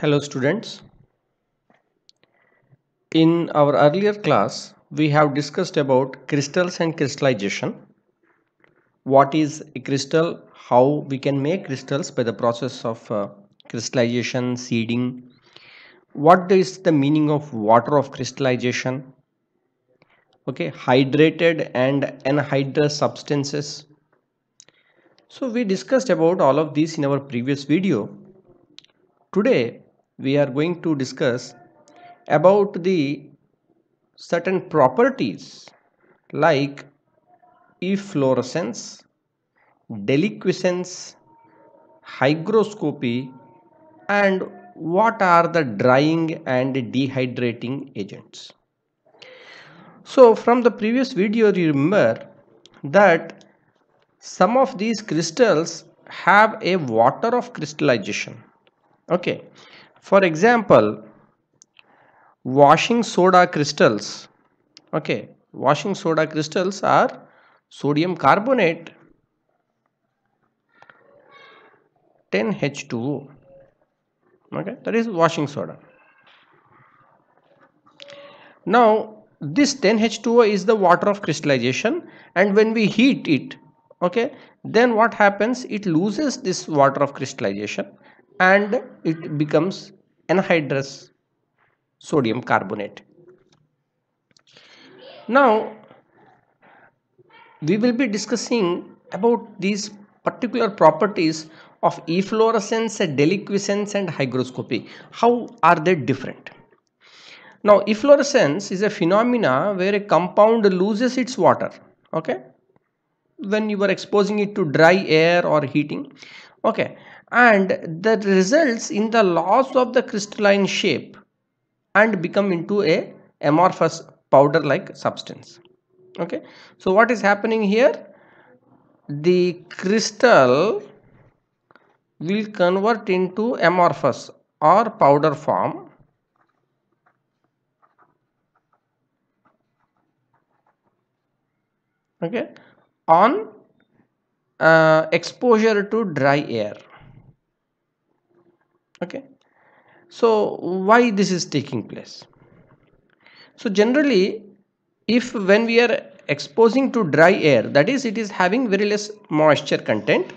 Hello students. In our earlier class, we have discussed about crystals and crystallization. What is a crystal? How we can make crystals by the process of uh, crystallization, seeding. What is the meaning of water of crystallization? Okay, hydrated and anhydrous substances. So we discussed about all of these in our previous video. Today we are going to discuss about the certain properties like efflorescence, deliquescence, hygroscopy and what are the drying and dehydrating agents. So from the previous video you remember that some of these crystals have a water of crystallization okay for example, washing soda crystals. Okay, washing soda crystals are sodium carbonate 10H2O. Okay, that is washing soda. Now, this 10H2O is the water of crystallization and when we heat it, okay, then what happens? It loses this water of crystallization and it becomes anhydrous sodium carbonate. Now we will be discussing about these particular properties of efflorescence, deliquescence and hygroscopy. How are they different? Now efflorescence is a phenomena where a compound loses its water okay when you are exposing it to dry air or heating okay and that results in the loss of the crystalline shape and become into a amorphous powder like substance okay so what is happening here the crystal will convert into amorphous or powder form okay on uh, exposure to dry air okay so why this is taking place so generally if when we are exposing to dry air that is it is having very less moisture content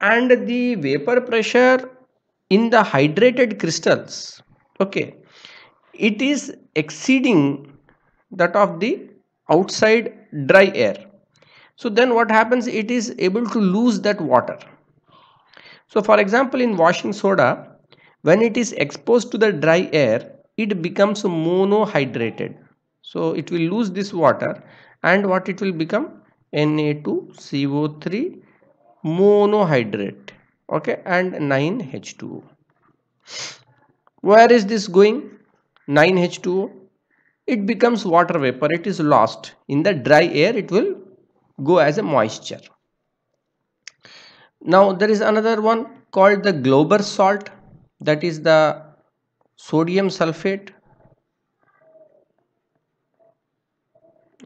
and the vapor pressure in the hydrated crystals okay it is exceeding that of the outside dry air so then what happens it is able to lose that water so for example in washing soda when it is exposed to the dry air it becomes monohydrated so it will lose this water and what it will become Na2CO3 monohydrate okay and 9H2O where is this going 9H2O it becomes water vapor it is lost in the dry air it will go as a moisture now there is another one called the Glober salt that is the sodium sulfate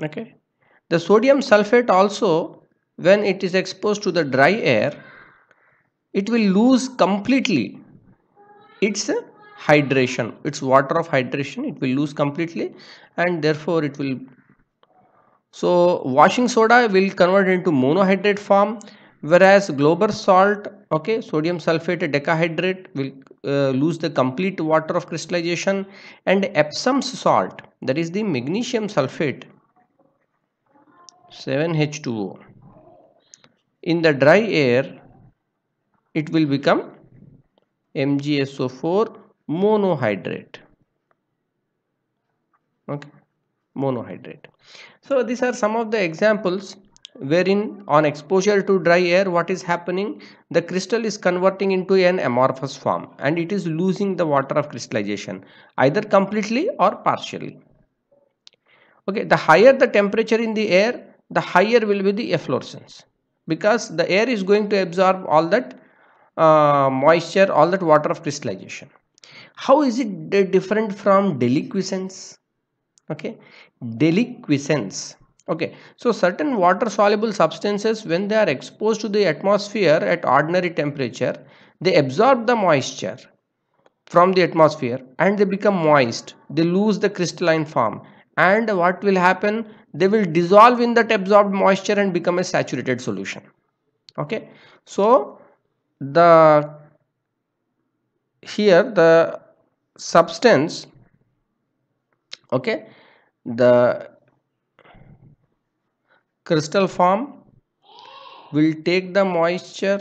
okay the sodium sulfate also when it is exposed to the dry air it will lose completely its hydration its water of hydration it will lose completely and therefore it will so washing soda will convert into monohydrate form whereas global salt okay sodium sulfate decahydrate will uh, lose the complete water of crystallization and Epsom salt that is the magnesium sulfate 7H2O in the dry air it will become MgSO4 monohydrate okay monohydrate so these are some of the examples wherein on exposure to dry air what is happening the crystal is converting into an amorphous form and it is losing the water of crystallization either completely or partially okay the higher the temperature in the air the higher will be the efflorescence because the air is going to absorb all that uh, moisture all that water of crystallization how is it different from deliquescence okay deliquescence Okay, so certain water soluble substances when they are exposed to the atmosphere at ordinary temperature, they absorb the moisture from the atmosphere and they become moist. They lose the crystalline form and what will happen? They will dissolve in that absorbed moisture and become a saturated solution. Okay, so the here the substance okay the crystal form will take the moisture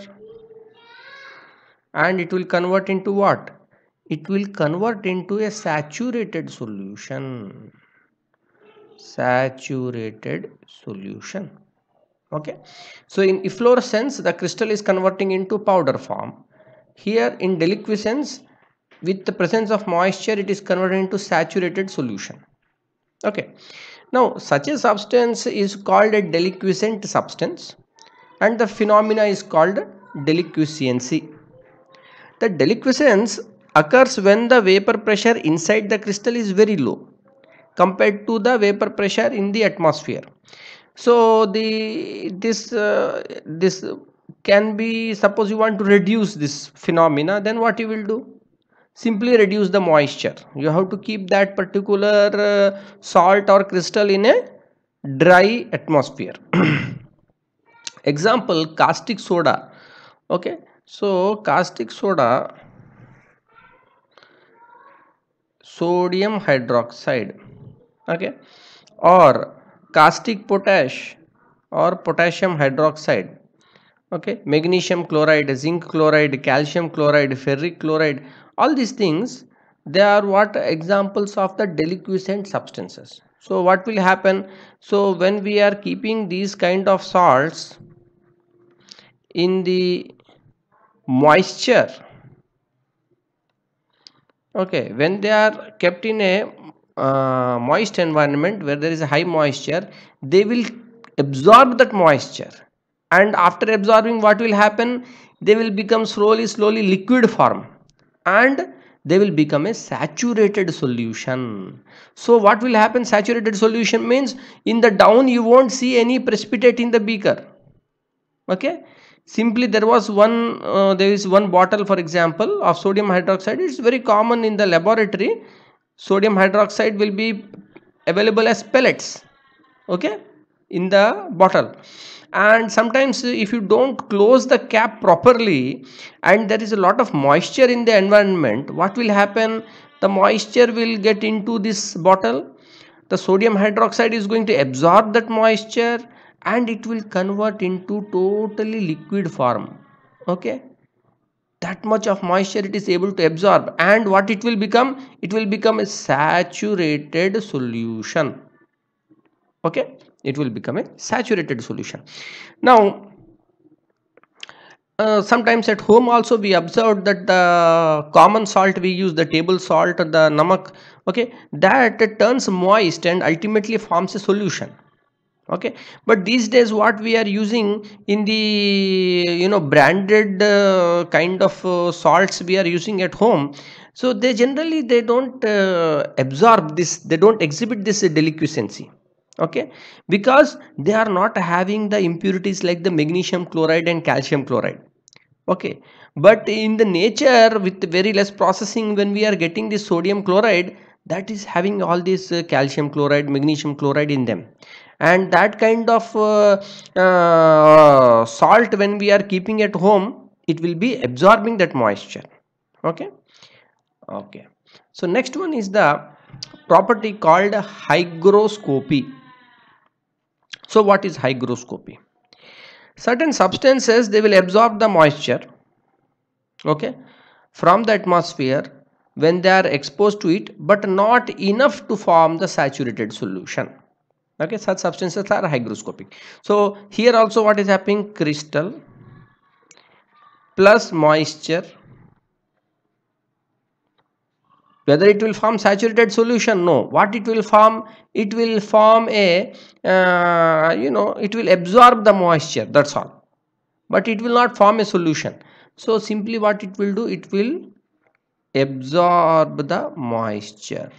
and it will convert into what it will convert into a saturated solution saturated solution okay so in efflorescence the crystal is converting into powder form here in deliquescence with the presence of moisture it is converted into saturated solution okay now such a substance is called a deliquescent substance and the phenomena is called deliquescency. The deliquescence occurs when the vapor pressure inside the crystal is very low compared to the vapor pressure in the atmosphere. So the this uh, this can be suppose you want to reduce this phenomena then what you will do simply reduce the moisture you have to keep that particular uh, salt or crystal in a dry atmosphere example caustic soda okay so caustic soda sodium hydroxide okay or caustic potash or potassium hydroxide okay magnesium chloride zinc chloride calcium chloride ferric chloride all these things they are what examples of the deliquescent substances so what will happen so when we are keeping these kind of salts in the moisture okay when they are kept in a uh, moist environment where there is a high moisture they will absorb that moisture and after absorbing what will happen they will become slowly slowly liquid form and they will become a saturated solution. So what will happen saturated solution means in the down you won't see any precipitate in the beaker. Okay. Simply there was one, uh, there is one bottle for example of sodium hydroxide. It's very common in the laboratory. Sodium hydroxide will be available as pellets. Okay. In the bottle and sometimes uh, if you don't close the cap properly and there is a lot of moisture in the environment what will happen the moisture will get into this bottle the sodium hydroxide is going to absorb that moisture and it will convert into totally liquid form okay that much of moisture it is able to absorb and what it will become it will become a saturated solution okay it will become a saturated solution now uh, sometimes at home also we observed that the common salt we use the table salt or the namak okay that turns moist and ultimately forms a solution okay but these days what we are using in the you know branded uh, kind of uh, salts we are using at home so they generally they don't uh, absorb this they don't exhibit this deliquescency okay because they are not having the impurities like the magnesium chloride and calcium chloride okay but in the nature with very less processing when we are getting the sodium chloride that is having all this uh, calcium chloride magnesium chloride in them and that kind of uh, uh, salt when we are keeping at home it will be absorbing that moisture okay okay so next one is the property called hygroscopy so what is hygroscopy? Certain substances they will absorb the moisture okay from the atmosphere when they are exposed to it but not enough to form the saturated solution okay such substances are hygroscopic so here also what is happening crystal plus moisture whether it will form saturated solution no what it will form it will form a uh, you know it will absorb the moisture that's all but it will not form a solution so simply what it will do it will absorb the moisture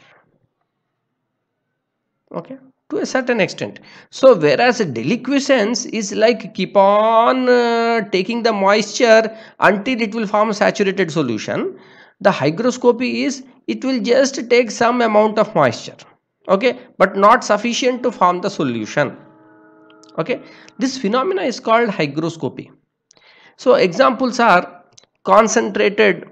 okay to a certain extent so whereas deliquescence is like keep on uh, taking the moisture until it will form saturated solution the hygroscopy is it will just take some amount of moisture okay but not sufficient to form the solution okay this phenomena is called hygroscopy so examples are concentrated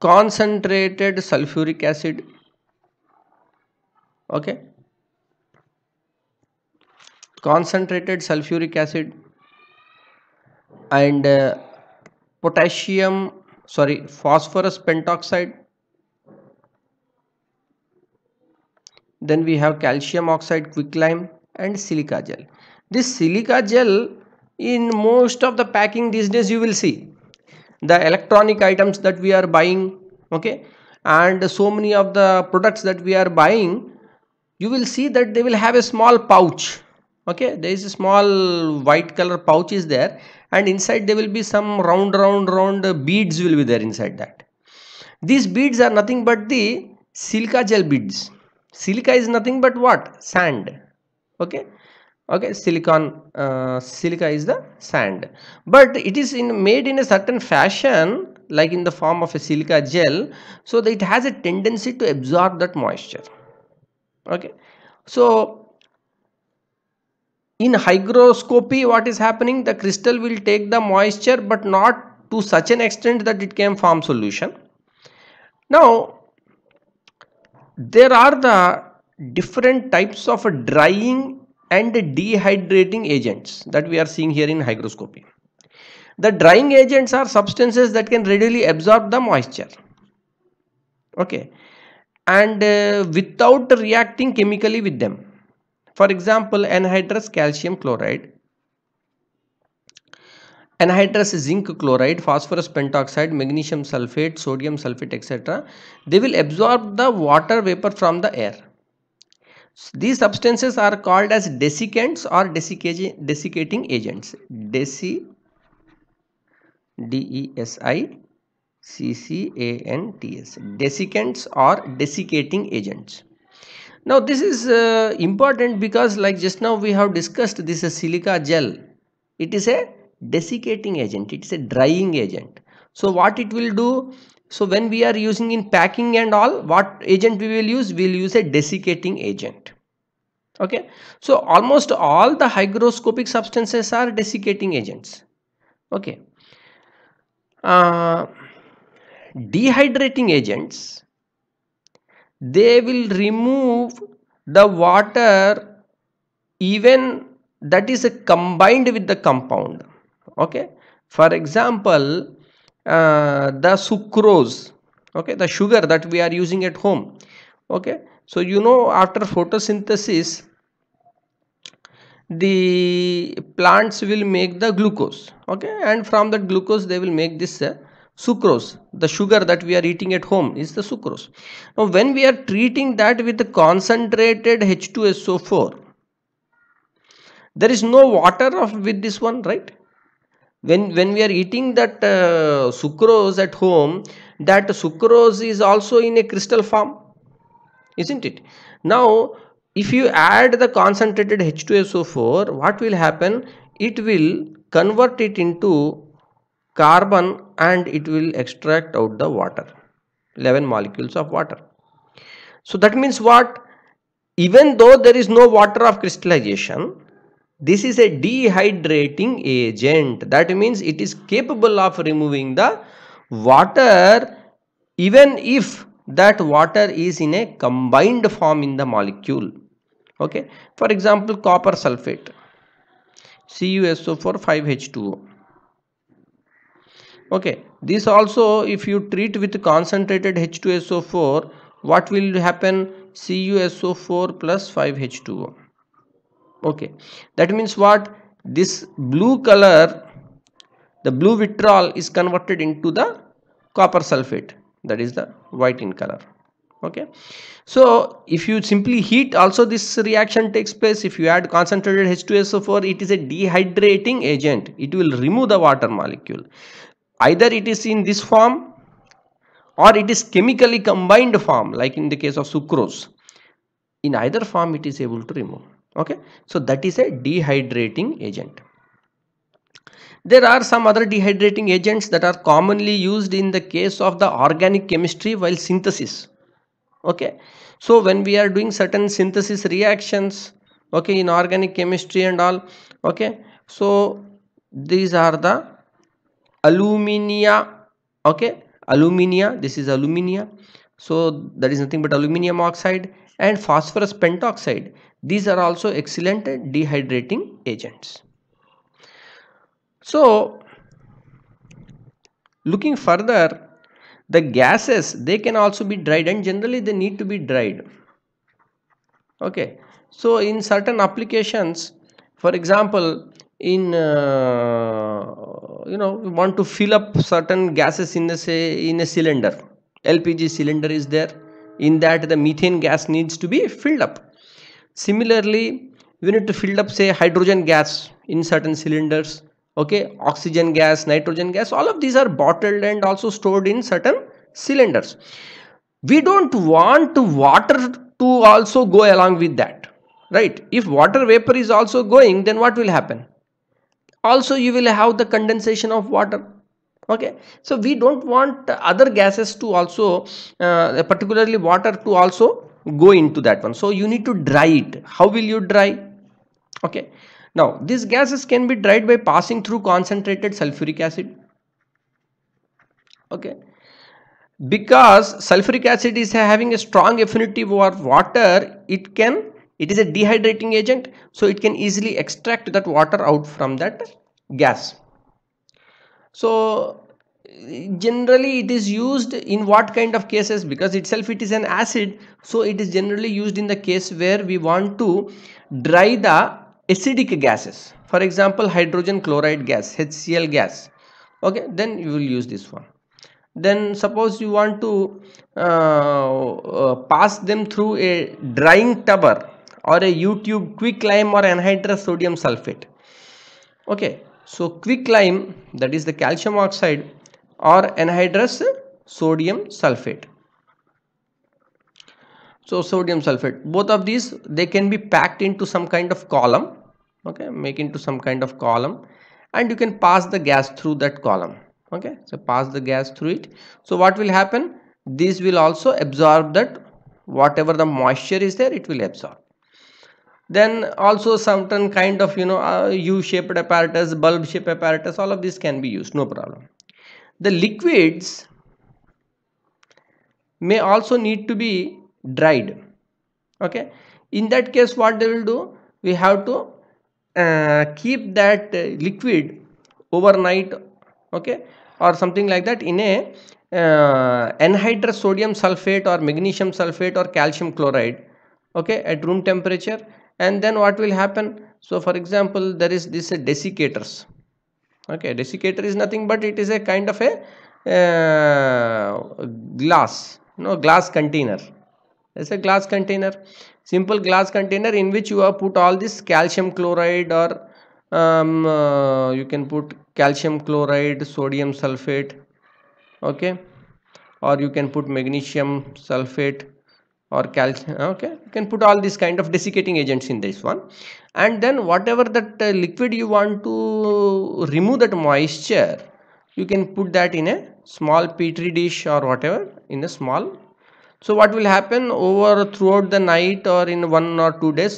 concentrated sulfuric acid okay concentrated sulfuric acid and uh, potassium sorry phosphorus pentoxide then we have calcium oxide quicklime and silica gel this silica gel in most of the packing these days you will see the electronic items that we are buying okay and so many of the products that we are buying you will see that they will have a small pouch okay there is a small white color pouch is there and inside there will be some round round round beads will be there inside that these beads are nothing but the silica gel beads silica is nothing but what sand okay okay silicon uh, silica is the sand but it is in made in a certain fashion like in the form of a silica gel so that it has a tendency to absorb that moisture okay so in hygroscopy, what is happening? The crystal will take the moisture but not to such an extent that it can form solution. Now, there are the different types of drying and dehydrating agents that we are seeing here in hygroscopy. The drying agents are substances that can readily absorb the moisture. Okay. And uh, without reacting chemically with them for example, anhydrous calcium chloride, anhydrous zinc chloride, phosphorus pentoxide, magnesium sulfate, sodium sulfate, etc. They will absorb the water vapor from the air. These substances are called as desiccants or desiccating agents. Desi, D-E-S-I, C-C-A-N-T-S. Desiccants or desiccating agents now this is uh, important because like just now we have discussed this is silica gel it is a desiccating agent it is a drying agent so what it will do so when we are using in packing and all what agent we will use we will use a desiccating agent okay so almost all the hygroscopic substances are desiccating agents okay uh, dehydrating agents they will remove the water even that is combined with the compound okay for example uh, the sucrose okay the sugar that we are using at home okay so you know after photosynthesis the plants will make the glucose okay and from that glucose they will make this uh, sucrose the sugar that we are eating at home is the sucrose now when we are treating that with the concentrated h2so4 there is no water of, with this one right when when we are eating that uh, sucrose at home that sucrose is also in a crystal form isn't it now if you add the concentrated h2so4 what will happen it will convert it into carbon and it will extract out the water 11 molecules of water so that means what even though there is no water of crystallization this is a dehydrating agent that means it is capable of removing the water even if that water is in a combined form in the molecule okay for example copper sulfate cuso 4 5h2o okay this also if you treat with concentrated H2SO4 what will happen CuSO4 plus 5H2O okay that means what this blue color the blue vitriol is converted into the copper sulfate that is the white in color okay so if you simply heat also this reaction takes place if you add concentrated H2SO4 it is a dehydrating agent it will remove the water molecule either it is in this form or it is chemically combined form like in the case of sucrose in either form it is able to remove okay so that is a dehydrating agent there are some other dehydrating agents that are commonly used in the case of the organic chemistry while synthesis okay so when we are doing certain synthesis reactions okay in organic chemistry and all okay so these are the alumina okay alumina this is alumina so that is nothing but aluminium oxide and phosphorus pentoxide these are also excellent dehydrating agents so looking further the gases they can also be dried and generally they need to be dried okay so in certain applications for example in uh, you know we want to fill up certain gases in the say in a cylinder lpg cylinder is there in that the methane gas needs to be filled up similarly we need to fill up say hydrogen gas in certain cylinders okay oxygen gas nitrogen gas all of these are bottled and also stored in certain cylinders we don't want water to also go along with that right if water vapor is also going then what will happen also you will have the condensation of water okay so we don't want other gases to also uh, particularly water to also go into that one so you need to dry it how will you dry okay now these gases can be dried by passing through concentrated sulfuric acid okay because sulfuric acid is having a strong affinity for water it can it is a dehydrating agent, so it can easily extract that water out from that gas. So generally it is used in what kind of cases because itself it is an acid so it is generally used in the case where we want to dry the acidic gases for example hydrogen chloride gas HCl gas okay then you will use this one then suppose you want to uh, uh, pass them through a drying tubber or a YouTube quick lime or anhydrous sodium sulfate. Okay, so quick lime that is the calcium oxide or anhydrous sodium sulfate. So sodium sulfate, both of these they can be packed into some kind of column, okay, make into some kind of column and you can pass the gas through that column. Okay, so pass the gas through it. So what will happen? These will also absorb that whatever the moisture is there, it will absorb then also certain kind of you know uh, u-shaped apparatus bulb shaped apparatus all of this can be used no problem the liquids may also need to be dried okay in that case what they will do we have to uh, keep that uh, liquid overnight okay or something like that in a uh, anhydrous sodium sulfate or magnesium sulfate or calcium chloride okay at room temperature and then what will happen so for example there is this desiccators okay desiccator is nothing but it is a kind of a uh, glass no glass container it's a glass container simple glass container in which you have put all this calcium chloride or um, uh, you can put calcium chloride sodium sulfate okay or you can put magnesium sulfate or calcium okay you can put all these kind of desiccating agents in this one and then whatever that uh, liquid you want to remove that moisture you can put that in a small petri dish or whatever in a small so what will happen over throughout the night or in one or two days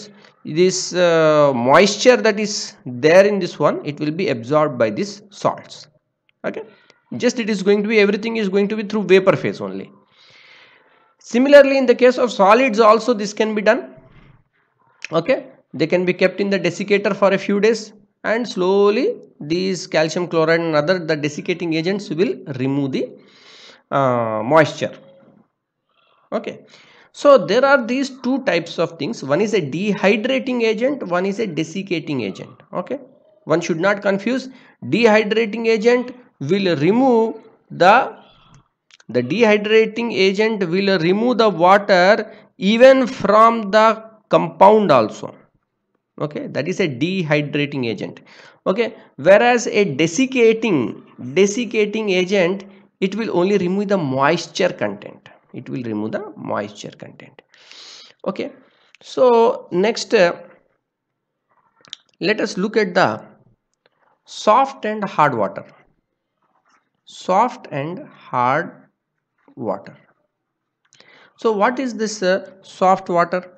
this uh, moisture that is there in this one it will be absorbed by these salts okay just it is going to be everything is going to be through vapor phase only Similarly, in the case of solids also this can be done. Okay, they can be kept in the desiccator for a few days and slowly these calcium chloride and other the desiccating agents will remove the uh, moisture. Okay. So there are these two types of things. One is a dehydrating agent, one is a desiccating agent. Okay. One should not confuse. Dehydrating agent will remove the the dehydrating agent will remove the water even from the compound also. Okay, that is a dehydrating agent. Okay, whereas a desiccating, desiccating agent, it will only remove the moisture content. It will remove the moisture content. Okay, so next, uh, let us look at the soft and hard water. Soft and hard water. So what is this uh, soft water?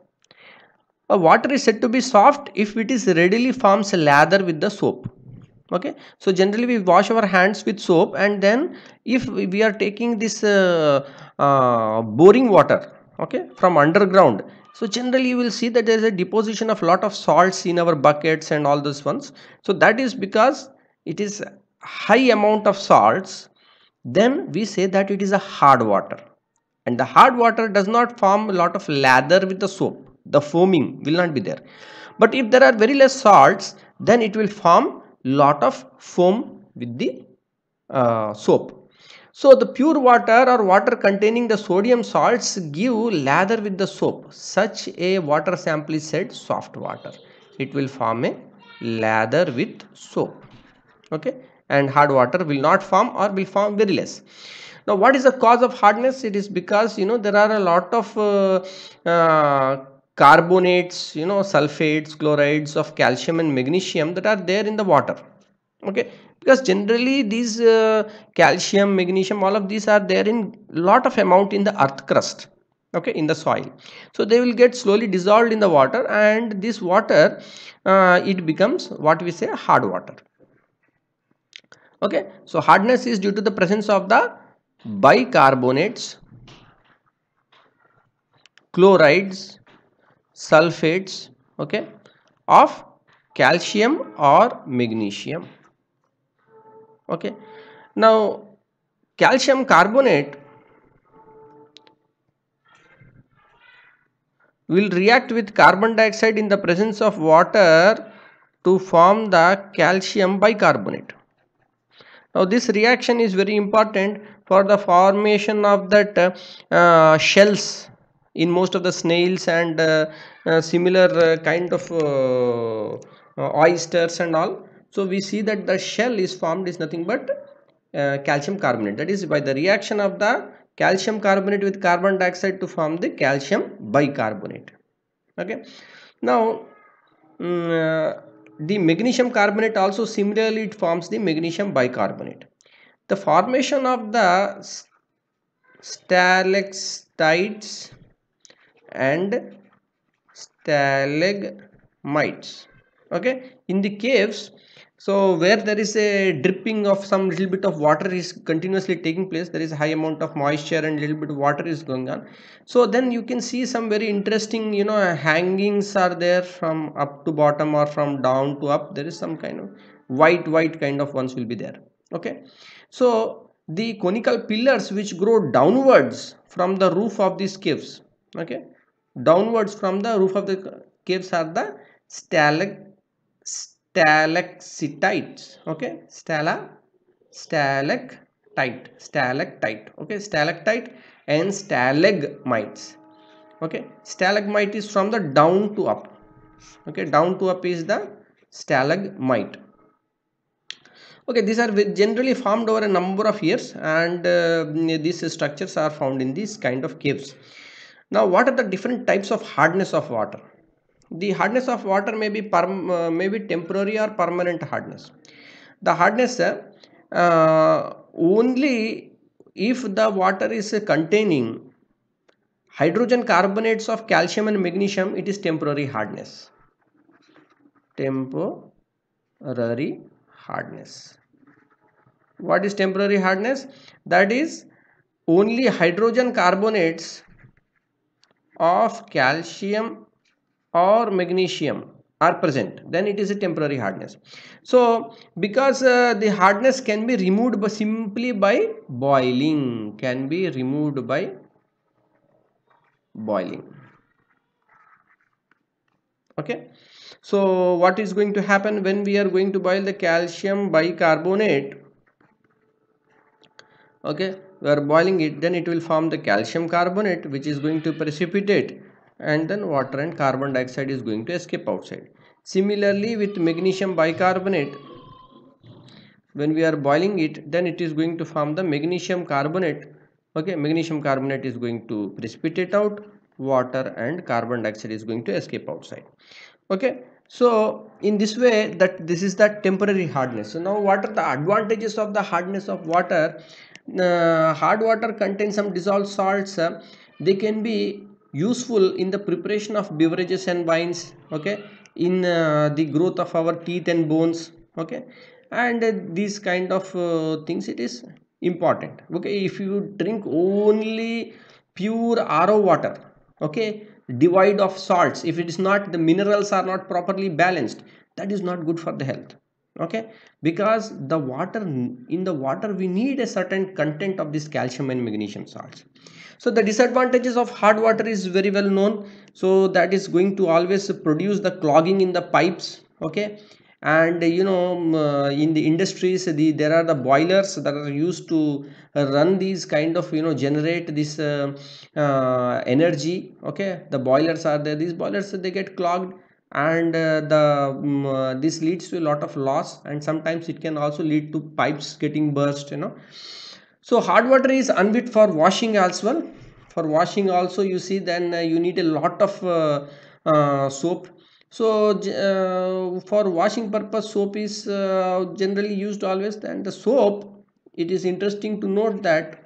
A water is said to be soft if it is readily forms a lather with the soap. Okay, so generally we wash our hands with soap and then if we are taking this uh, uh, boring water okay from underground so generally you will see that there is a deposition of lot of salts in our buckets and all those ones so that is because it is high amount of salts then we say that it is a hard water and the hard water does not form a lot of lather with the soap the foaming will not be there but if there are very less salts then it will form lot of foam with the uh, soap so the pure water or water containing the sodium salts give lather with the soap such a water sample is said soft water it will form a lather with soap okay and hard water will not form or will form very less now what is the cause of hardness it is because you know there are a lot of uh, uh, carbonates you know sulfates chlorides of calcium and magnesium that are there in the water okay because generally these uh, calcium magnesium all of these are there in lot of amount in the earth crust okay in the soil so they will get slowly dissolved in the water and this water uh, it becomes what we say hard water okay so hardness is due to the presence of the bicarbonates chlorides sulfates okay of calcium or magnesium okay now calcium carbonate will react with carbon dioxide in the presence of water to form the calcium bicarbonate now this reaction is very important for the formation of that uh, shells in most of the snails and uh, uh, similar uh, kind of uh, uh, oysters and all so we see that the shell is formed is nothing but calcium carbonate that is by the reaction of the calcium carbonate with carbon dioxide to form the calcium bicarbonate okay now um, the magnesium carbonate also similarly it forms the magnesium bicarbonate. The formation of the stalactites and stalagmites okay in the caves so where there is a dripping of some little bit of water is continuously taking place, there is high amount of moisture and little bit of water is going on. So then you can see some very interesting, you know, hangings are there from up to bottom or from down to up. There is some kind of white, white kind of ones will be there. Okay. So the conical pillars which grow downwards from the roof of these caves. Okay. Downwards from the roof of the caves are the stalactites stalactites okay stala stalactite stalactite okay stalactite and stalagmites okay stalagmite is from the down to up okay down to up is the stalagmite okay these are generally formed over a number of years and uh, these structures are found in these kind of caves now what are the different types of hardness of water the hardness of water may be perm, uh, may be temporary or permanent hardness. The hardness uh, uh, only if the water is containing hydrogen carbonates of calcium and magnesium, it is temporary hardness. Temporary hardness. What is temporary hardness? That is only hydrogen carbonates of calcium or magnesium are present then it is a temporary hardness so because uh, the hardness can be removed by simply by boiling can be removed by boiling okay so what is going to happen when we are going to boil the calcium bicarbonate okay we are boiling it then it will form the calcium carbonate which is going to precipitate and then water and carbon dioxide is going to escape outside. Similarly with magnesium bicarbonate when we are boiling it then it is going to form the magnesium carbonate okay magnesium carbonate is going to precipitate out water and carbon dioxide is going to escape outside okay so in this way that this is that temporary hardness so now what are the advantages of the hardness of water uh, hard water contains some dissolved salts uh, they can be useful in the preparation of beverages and wines okay in uh, the growth of our teeth and bones okay and uh, these kind of uh, things it is important okay if you drink only pure RO water okay devoid of salts if it is not the minerals are not properly balanced that is not good for the health okay because the water in the water we need a certain content of this calcium and magnesium salts so the disadvantages of hard water is very well known so that is going to always produce the clogging in the pipes okay and you know um, uh, in the industries the there are the boilers that are used to run these kind of you know generate this uh, uh, energy okay the boilers are there these boilers they get clogged and uh, the um, this leads to a lot of loss and sometimes it can also lead to pipes getting burst you know so hard water is unfit for washing as well for washing also you see then uh, you need a lot of uh, uh soap so uh, for washing purpose soap is generally used always and the soap it is interesting to note that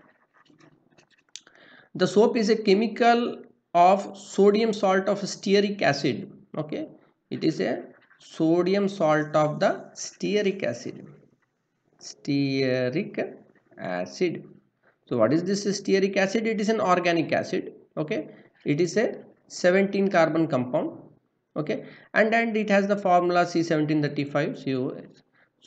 the soap is a chemical of sodium salt of stearic acid okay it is a sodium salt of the stearic acid stearic acid so what is this stearic acid it is an organic acid okay it is a 17 carbon compound okay and and it has the formula c1735 co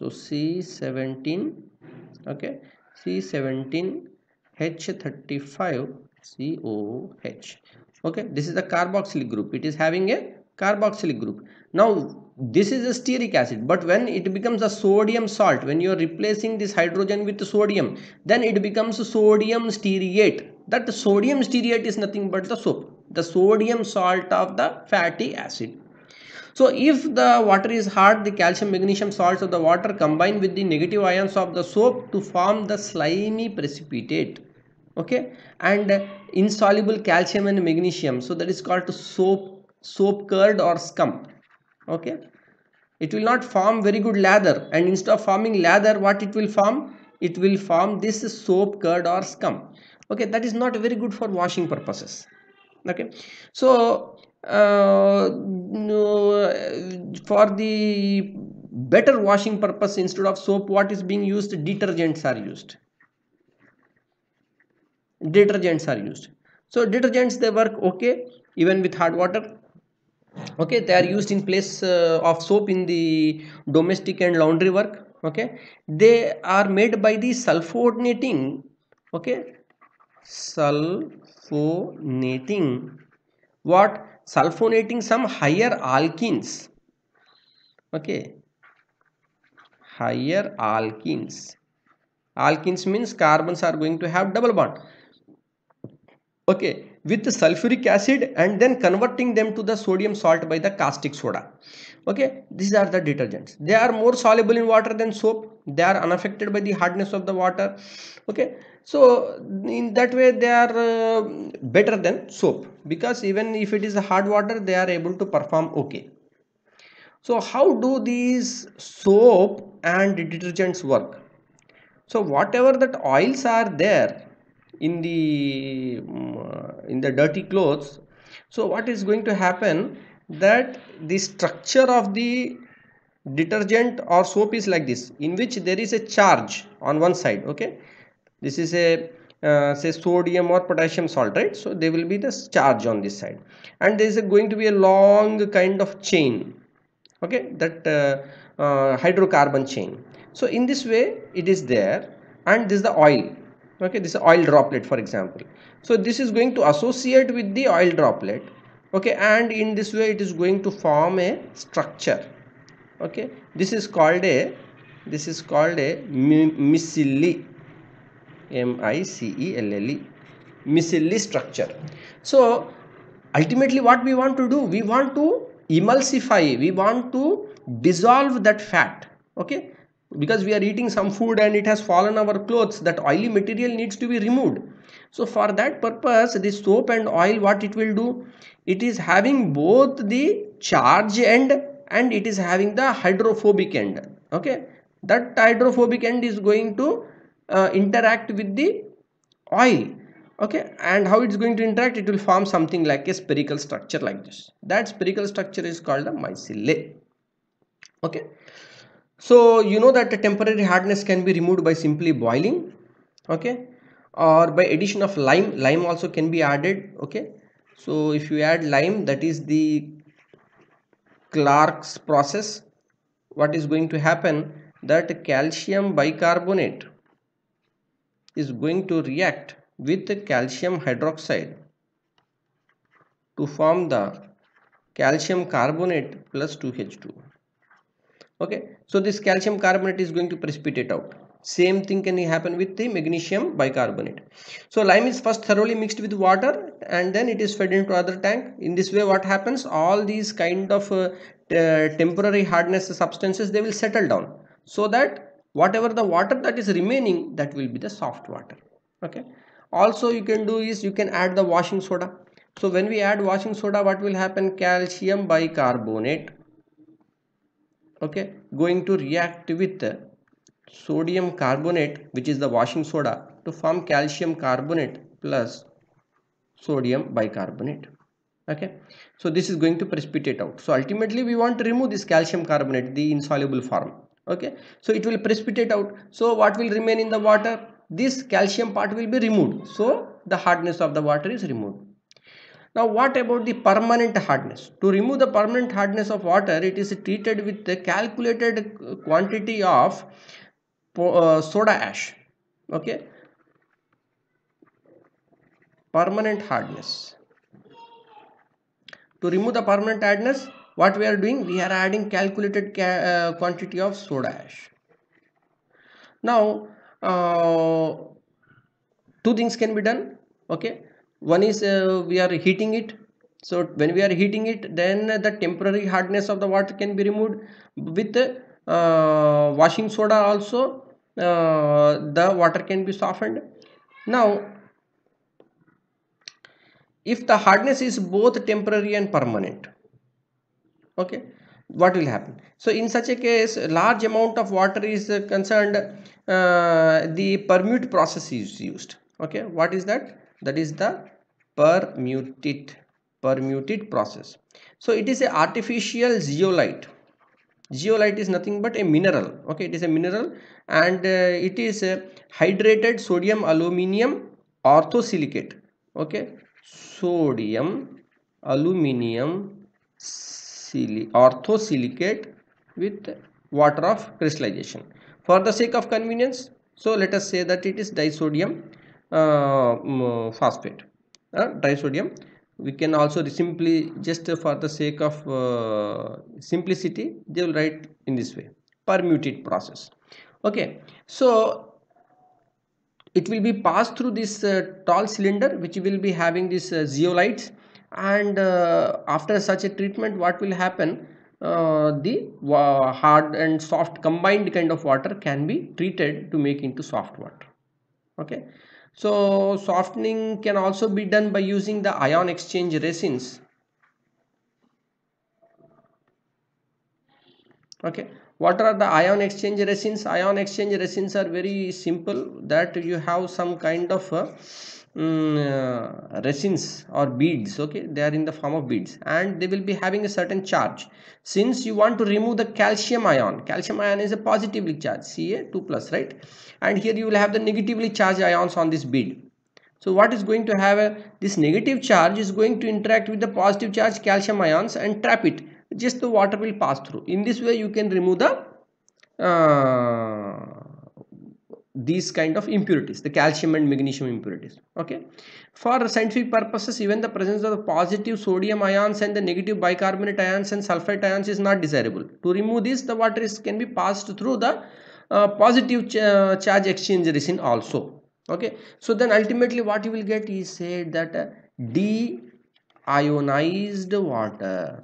so c17 okay c17 h35 coh okay this is the carboxylic group it is having a carboxylic group. Now this is a stearic acid but when it becomes a sodium salt when you are replacing this hydrogen with sodium then it becomes sodium stearate. That sodium stearate is nothing but the soap the sodium salt of the fatty acid. So if the water is hard, the calcium magnesium salts of the water combine with the negative ions of the soap to form the slimy precipitate. Okay, and insoluble calcium and magnesium, so that is called soap soap curd or scum okay it will not form very good lather and instead of forming lather what it will form it will form this soap curd or scum okay that is not very good for washing purposes okay so uh, for the better washing purpose instead of soap what is being used detergents are used detergents are used so detergents they work okay even with hard water okay they are used in place uh, of soap in the domestic and laundry work okay they are made by the sulfonating okay sulfonating what sulfonating some higher alkenes okay higher alkenes alkenes means carbons are going to have double bond okay with sulfuric acid and then converting them to the sodium salt by the caustic soda. Okay, these are the detergents. They are more soluble in water than soap. They are unaffected by the hardness of the water. Okay, so in that way they are uh, better than soap because even if it is hard water they are able to perform okay. So how do these soap and detergents work? So whatever that oils are there in the mm, uh, in the dirty clothes so what is going to happen that the structure of the detergent or soap is like this in which there is a charge on one side okay this is a uh, say sodium or potassium salt right so there will be this charge on this side and there is a, going to be a long kind of chain okay that uh, uh, hydrocarbon chain so in this way it is there and this is the oil okay this is oil droplet for example so this is going to associate with the oil droplet okay and in this way it is going to form a structure okay this is called a this is called a micelle m i c e l l e micelle structure so ultimately what we want to do we want to emulsify we want to dissolve that fat okay because we are eating some food and it has fallen our clothes that oily material needs to be removed so for that purpose this soap and oil what it will do it is having both the charge end and it is having the hydrophobic end okay that hydrophobic end is going to uh, interact with the oil okay and how it's going to interact it will form something like a spherical structure like this that spherical structure is called the micelle. okay so you know that the temporary hardness can be removed by simply boiling, okay, or by addition of lime. Lime also can be added, okay. So if you add lime, that is the Clark's process. What is going to happen that calcium bicarbonate is going to react with calcium hydroxide to form the calcium carbonate plus 2H2 okay so this calcium carbonate is going to precipitate out same thing can happen with the magnesium bicarbonate so lime is first thoroughly mixed with water and then it is fed into other tank in this way what happens all these kind of uh, uh, temporary hardness substances they will settle down so that whatever the water that is remaining that will be the soft water okay also you can do is you can add the washing soda so when we add washing soda what will happen calcium bicarbonate okay going to react with sodium carbonate which is the washing soda to form calcium carbonate plus sodium bicarbonate okay so this is going to precipitate out so ultimately we want to remove this calcium carbonate the insoluble form okay so it will precipitate out so what will remain in the water this calcium part will be removed so the hardness of the water is removed now what about the permanent hardness? To remove the permanent hardness of water, it is treated with the calculated quantity of uh, soda ash. Okay. Permanent hardness. To remove the permanent hardness, what we are doing? We are adding calculated ca uh, quantity of soda ash. Now, uh, two things can be done. Okay one is uh, we are heating it so when we are heating it then the temporary hardness of the water can be removed with uh, washing soda also uh, the water can be softened now if the hardness is both temporary and permanent okay what will happen so in such a case large amount of water is concerned uh, the permute process is used okay what is that that is the permuted permuted process so it is a artificial zeolite zeolite is nothing but a mineral okay it is a mineral and uh, it is a hydrated sodium aluminium orthosilicate okay sodium aluminium sili orthosilicate with water of crystallization for the sake of convenience so let us say that it is disodium uh, phosphate uh, trisodium we can also simply just for the sake of uh, simplicity they will write in this way permuted process okay so it will be passed through this uh, tall cylinder which will be having this uh, zeolites and uh, after such a treatment what will happen uh, the hard and soft combined kind of water can be treated to make into soft water okay so softening can also be done by using the ion exchange resins. Okay, what are the ion exchange resins? Ion exchange resins are very simple that you have some kind of um, uh, resins or beads okay they are in the form of beads and they will be having a certain charge since you want to remove the calcium ion calcium ion is a positively charged ca2 plus right and here you will have the negatively charged ions on this bead so what is going to have a, this negative charge is going to interact with the positive charge calcium ions and trap it just the water will pass through in this way you can remove the uh, these kind of impurities the calcium and magnesium impurities okay for scientific purposes even the presence of the positive sodium ions and the negative bicarbonate ions and sulfate ions is not desirable to remove this the water is can be passed through the uh, positive ch uh, charge exchange resin also okay so then ultimately what you will get is said that uh, deionized water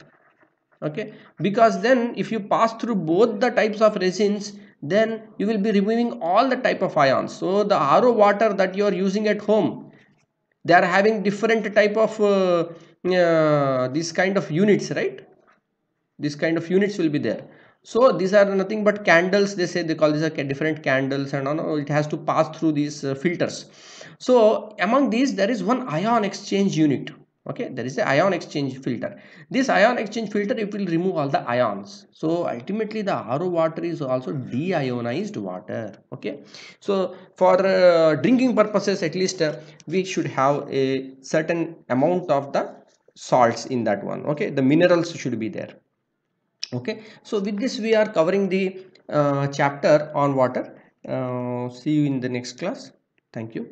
okay because then if you pass through both the types of resins then you will be removing all the type of ions so the RO water that you are using at home they are having different type of uh, uh, these kind of units right this kind of units will be there so these are nothing but candles they say they call these are different candles and all, it has to pass through these uh, filters so among these there is one ion exchange unit okay there is a ion exchange filter this ion exchange filter it will remove all the ions so ultimately the RO water is also deionized water okay so for uh, drinking purposes at least uh, we should have a certain amount of the salts in that one okay the minerals should be there okay so with this we are covering the uh, chapter on water uh, see you in the next class thank you